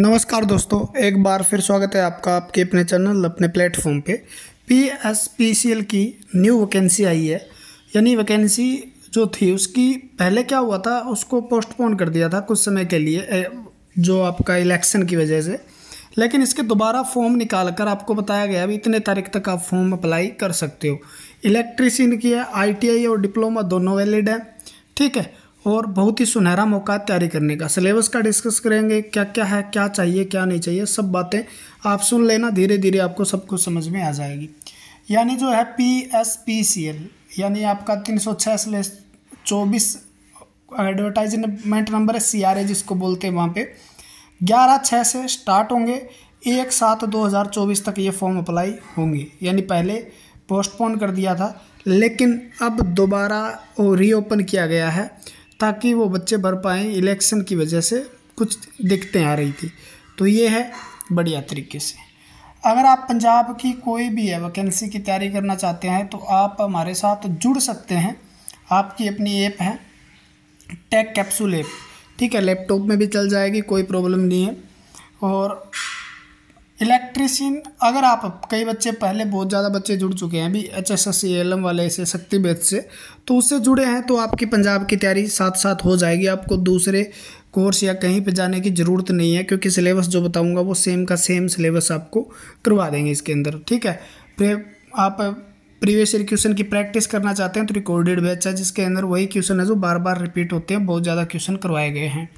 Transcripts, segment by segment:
नमस्कार दोस्तों एक बार फिर स्वागत है आपका आपके अपने चैनल अपने प्लेटफॉर्म पे P S P C L की न्यू वैकेंसी आई है यानी वैकेंसी जो थी उसकी पहले क्या हुआ था उसको पोस्टपोन कर दिया था कुछ समय के लिए जो आपका इलेक्शन की वजह से लेकिन इसके दोबारा फॉर्म निकाल कर आपको बताया गया अभी इतने तारीख तक आप फॉर्म अप्लाई कर सकते हो इलेक्ट्रिशियन की है आई और डिप्लोमा दोनों वैलिड है ठीक है और बहुत ही सुनहरा मौका तैयारी करने का सिलेबस का डिस्कस करेंगे क्या क्या है क्या चाहिए क्या नहीं चाहिए सब बातें आप सुन लेना धीरे धीरे आपको सब कुछ समझ में आ जाएगी यानी जो है P S P C L यानी आपका तीन सौ छः स्लेस चौबीस एडवर्टाइजमेंट नंबर है सी आर ए जिसको बोलते हैं वहाँ पे ग्यारह छः से स्टार्ट होंगे एक सात दो हज़ार चौबीस तक ये फॉर्म अप्लाई होंगे यानी पहले पोस्टपोन कर दिया था लेकिन अब दोबारा रीओपन किया गया है ताकि वो बच्चे भर पाएँ इलेक्शन की वजह से कुछ दिक्कतें आ रही थी तो ये है बढ़िया तरीके से अगर आप पंजाब की कोई भी है वैकेंसी की तैयारी करना चाहते हैं तो आप हमारे साथ जुड़ सकते हैं आपकी अपनी ऐप है टेक कैप्सूल ऐप ठीक है लैपटॉप में भी चल जाएगी कोई प्रॉब्लम नहीं है और इलेक्ट्रिशियन अगर आप कई बच्चे पहले बहुत ज़्यादा बच्चे जुड़ चुके हैं अभी H S S L M वाले से शक्ति बेच से तो उससे जुड़े हैं तो आपकी पंजाब की तैयारी साथ साथ हो जाएगी आपको दूसरे कोर्स या कहीं पे जाने की ज़रूरत नहीं है क्योंकि सिलेबस जो बताऊंगा वो सेम का सेम सिलेबस आपको करवा देंगे इसके अंदर ठीक है प्रे आप प्रीवियस ईयर क्वेश्चन की प्रैक्टिस करना चाहते हैं तो रिकॉर्डेड बैच है जिसके अंदर वही क्वेश्चन है जो बार बार रिपीट होते हैं बहुत ज़्यादा क्वेश्चन करवाए गए हैं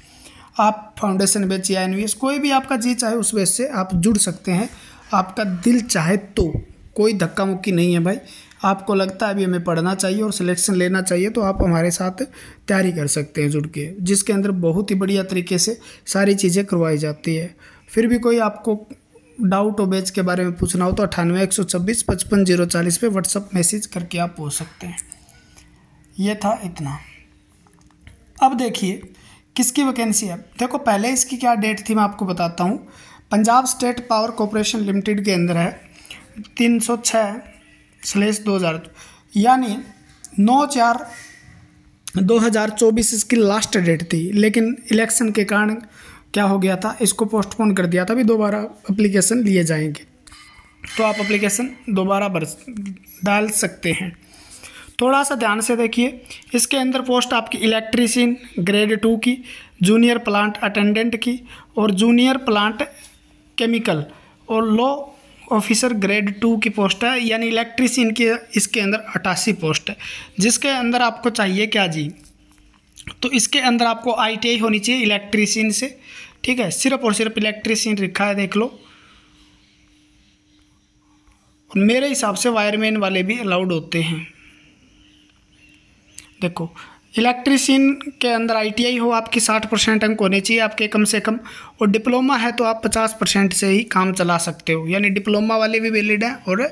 आप फाउंडेशन बेच या एन कोई भी आपका जी चाहे उस बेच से आप जुड़ सकते हैं आपका दिल चाहे तो कोई धक्का मुक्की नहीं है भाई आपको लगता है अभी हमें पढ़ना चाहिए और सिलेक्शन लेना चाहिए तो आप हमारे साथ तैयारी कर सकते हैं जुड़ के जिसके अंदर बहुत ही बढ़िया तरीके से सारी चीज़ें करवाई जाती है फिर भी कोई आपको डाउट हो बेच के बारे में पूछना हो तो अठानवे एक सौ छब्बीस पचपन जीरो चालीस पर व्हाट्सअप मैसेज करके आप पूछ सकते हैं ये था इतना अब देखिए किसकी वैकेंसी है देखो पहले इसकी क्या डेट थी मैं आपको बताता हूँ Punjab state power corporation limited के अंदर है तीन सौ छः स्लेस दो हज़ार यानी नौ चार दो हज़ार चौबीस इसकी लास्ट डेट थी लेकिन इलेक्शन के कारण क्या हो गया था इसको पोस्टपोन कर दिया था अभी दोबारा अप्लीकेशन लिए जाएंगे तो आप अप्लीकेशन दोबारा डाल सकते हैं थोड़ा सा ध्यान से देखिए इसके अंदर पोस्ट आपकी इलेक्ट्रीशियन ग्रेड टू की जूनियर प्लांट अटेंडेंट की और जूनियर प्लांट केमिकल और लो ऑफिसर ग्रेड टू की पोस्ट है यानी इलेक्ट्रीशियन की इसके अंदर अट्ठासी पोस्ट है जिसके अंदर आपको चाहिए क्या जी तो इसके अंदर आपको आईटीआई होनी चाहिए इलेक्ट्रीशियन से ठीक है सिर्फ और सिर्फ इलेक्ट्रीशियन रिखा है देख लो और मेरे हिसाब से वायरमैन वाले भी अलाउड होते हैं देखो इलेक्ट्रीशियन के अंदर आईटीआई हो आपकी साठ परसेंट अंक होने चाहिए आपके कम से कम और डिप्लोमा है तो आप पचास परसेंट से ही काम चला सकते हो यानी डिप्लोमा वाले भी वैलिड है और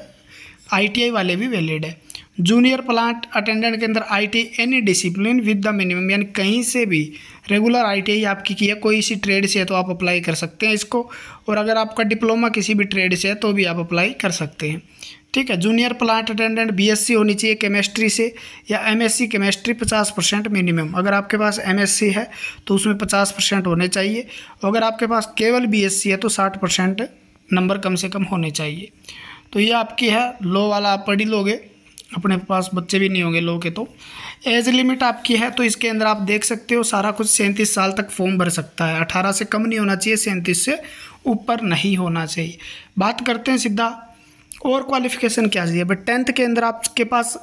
आईटीआई वाले भी वैलिड है जूनियर प्लांट अटेंडेंट के अंदर I T any discipline with the minimum यानी कहीं से भी रेगुलर आई आपकी की है कोई सी ट्रेड से है तो आप अप्लाई कर सकते हैं इसको और अगर आपका डिप्लोमा किसी भी ट्रेड से है तो भी आप अप्लाई कर सकते हैं ठीक है जूनियर प्लांट अटेंडेंट बीएससी होनी चाहिए केमिस्ट्री से या एमएससी केमिस्ट्री 50 परसेंट मिनिमम अगर आपके पास एमएससी है तो उसमें 50 परसेंट होने चाहिए अगर आपके पास केवल बीएससी है तो 60 परसेंट नंबर कम से कम होने चाहिए तो ये आपकी है लो वाला आप पढ़ी लोगे अपने पास बच्चे भी नहीं होंगे लो के तो एज लिमिट आपकी है तो इसके अंदर आप देख सकते हो सारा कुछ सैंतीस साल तक फॉर्म भर सकता है अठारह से कम नहीं होना चाहिए सैंतीस से ऊपर नहीं होना चाहिए बात करते हैं सीधा और क्वालिफिकेशन क्या चाहिए बट टेंथ के अंदर आपके पास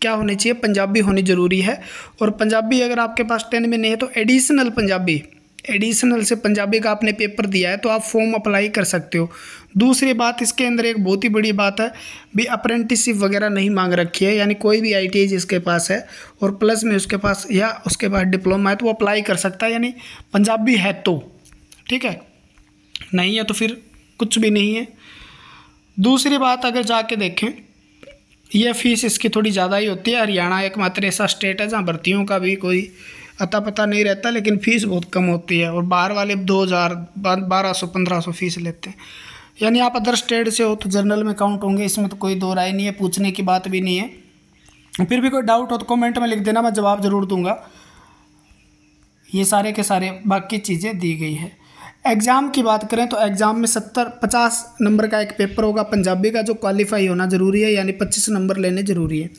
क्या होनी चाहिए पंजाबी होनी ज़रूरी है और पंजाबी अगर आपके पास टेन में नहीं है तो एडिशनल पंजाबी एडिशनल से पंजाबी का आपने पेपर दिया है तो आप फॉर्म अप्लाई कर सकते हो दूसरी बात इसके अंदर एक बहुत ही बड़ी बात है भी अप्रेंटिसशिप वगैरह नहीं मांग रखी है यानी कोई भी आई जिसके पास है और प्लस में उसके पास या उसके पास डिप्लोमा है तो वो अप्लाई कर सकता है यानी पंजाबी है तो ठीक है नहीं है तो फिर कुछ भी नहीं है दूसरी बात अगर जाके देखें यह फ़ीस इसकी थोड़ी ज़्यादा ही होती है हरियाणा एकमात्र ऐसा स्टेट है जहाँ भर्तियों का भी कोई अता पता नहीं रहता लेकिन फ़ीस बहुत कम होती है और बाहर वाले दो हज़ार बारह सौ पंद्रह सौ फीस लेते हैं यानी आप अदर स्टेट से हो तो जनरल में काउंट होंगे इसमें तो कोई दो राय नहीं है पूछने की बात भी नहीं है फिर भी कोई डाउट हो तो कमेंट में लिख देना मैं जवाब ज़रूर दूंगा ये सारे के सारे बाकी चीज़ें दी गई है एग्ज़ाम की बात करें तो एग्ज़ाम में सत्तर पचास नंबर का एक पेपर होगा पंजाबी का जो क्वालिफाई होना ज़रूरी है यानी पच्चीस नंबर लेने ज़रूरी है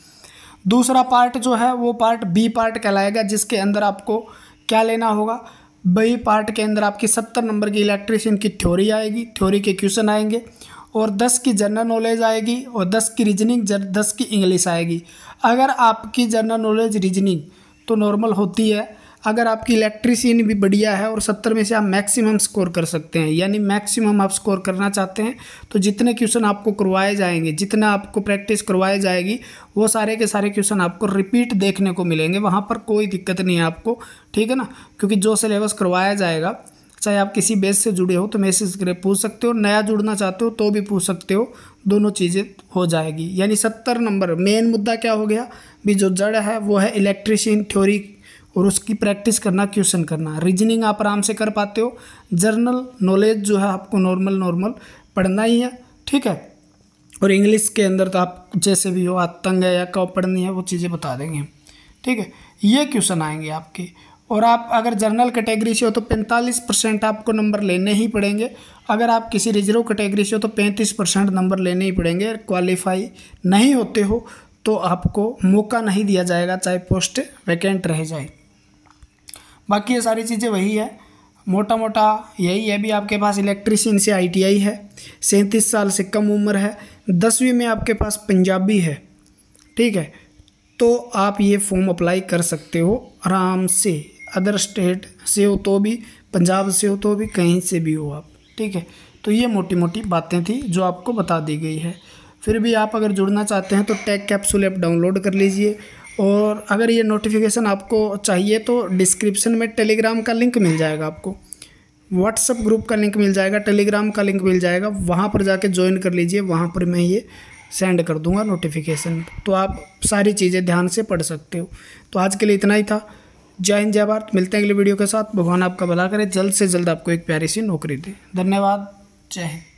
दूसरा पार्ट जो है वो पार्ट बी पार्ट कहलाएगा जिसके अंदर आपको क्या लेना होगा बी पार्ट के अंदर आपकी सत्तर नंबर की इलेक्ट्रिशियन की थ्योरी आएगी थ्योरी के क्वेश्चन आएंगे और दस की जनरल नॉलेज आएगी और दस की रीजनिंग दस की इंग्लिश आएगी अगर आपकी जनरल नॉलेज रीजनिंग तो नॉर्मल होती है अगर आपकी इलेक्ट्रिसियन भी बढ़िया है और सत्तर में से आप मैक्सिमम स्कोर कर सकते हैं यानी मैक्सिमम आप स्कोर करना चाहते हैं तो जितने क्वेश्चन आपको करवाए जाएंगे जितना आपको प्रैक्टिस करवाई जाएगी वो सारे के सारे क्वेश्चन आपको रिपीट देखने को मिलेंगे वहाँ पर कोई दिक्कत नहीं है आपको ठीक है ना क्योंकि जो सिलेबस करवाया जाएगा चाहे आप किसी बेस से जुड़े हो तो मैसेज करें पूछ सकते हो नया जुड़ना चाहते हो तो भी पूछ सकते हो दोनों चीज़ें हो जाएगी यानी सत्तर नंबर मेन मुद्दा क्या हो गया भी जो जड़ है वो है इलेक्ट्रिशियन थ्योरी और उसकी प्रैक्टिस करना क्वेश्चन करना रीजनिंग आप आराम से कर पाते हो जर्नल नॉलेज जो है आपको नॉर्मल नॉर्मल पढ़ना ही है ठीक है और इंग्लिश के अंदर तो आप जैसे भी हो आतंग है या कब पढ़नी है वो चीज़ें बता देंगे ठीक है ये क्वेश्चन आएंगे आपके और आप अगर जर्नल कैटेगरी से हो तो 45 परसेंट आपको नंबर लेने ही पड़ेंगे अगर आप किसी रिजर्व कैटेगरी से हो तो 35 परसेंट नंबर लेने ही पड़ेंगे क्वालिफाई नहीं होते हो तो आपको मौका नहीं दिया जाएगा चाहे पोस्ट वैकेंट रह जाए बाकी ये सारी चीज़ें वही है मोटा मोटा यही है भी आपके पास इलेक्ट्रिशियन से आईटीआई है सैंतीस साल से कम उम्र है दसवीं में आपके पास पंजाबी है ठीक है तो आप ये फॉर्म अप्लाई कर सकते हो आराम से अदर स्टेट से हो तो भी पंजाब से हो तो भी कहीं से भी हो आप ठीक है तो ये मोटी मोटी बातें थी जो आपको बता दी गई है फिर भी आप अगर जुड़ना चाहते हैं तो टैग कैप्सूल ऐप डाउनलोड कर लीजिए और अगर ये नोटिफिकेशन आपको चाहिए तो डिस्क्रिप्शन में टेलीग्राम का लिंक मिल जाएगा आपको व्हाट्सअप ग्रुप का लिंक मिल जाएगा टेलीग्राम का लिंक मिल जाएगा वहाँ पर जाके ज्वाइन कर लीजिए वहाँ पर मैं ये सेंड कर दूंगा नोटिफिकेशन तो आप सारी चीज़ें ध्यान से पढ़ सकते हो तो आज के लिए इतना ही था जय हिंद जय भारत मिलते हैं अगले वीडियो के साथ भगवान आपका भला करे जल्द से जल्द आपको एक प्यारी सी नौकरी दे धन्यवाद जय हिंद